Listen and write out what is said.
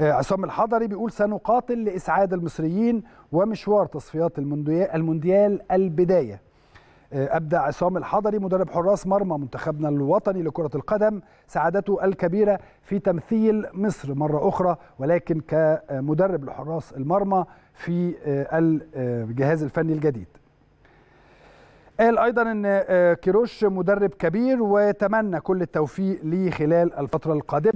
آه، عصام الحضري بيقول سنقاتل لإسعاد المصريين ومشوار تصفيات المونديال البداية آه، ابدا عصام الحضري مدرب حراس مرمى منتخبنا الوطني لكرة القدم سعادته الكبيرة في تمثيل مصر مرة أخرى ولكن كمدرب لحراس المرمى في آه، الجهاز الفني الجديد قال ايضا ان كيروش مدرب كبير وتمنى كل التوفيق ليه خلال الفتره القادمه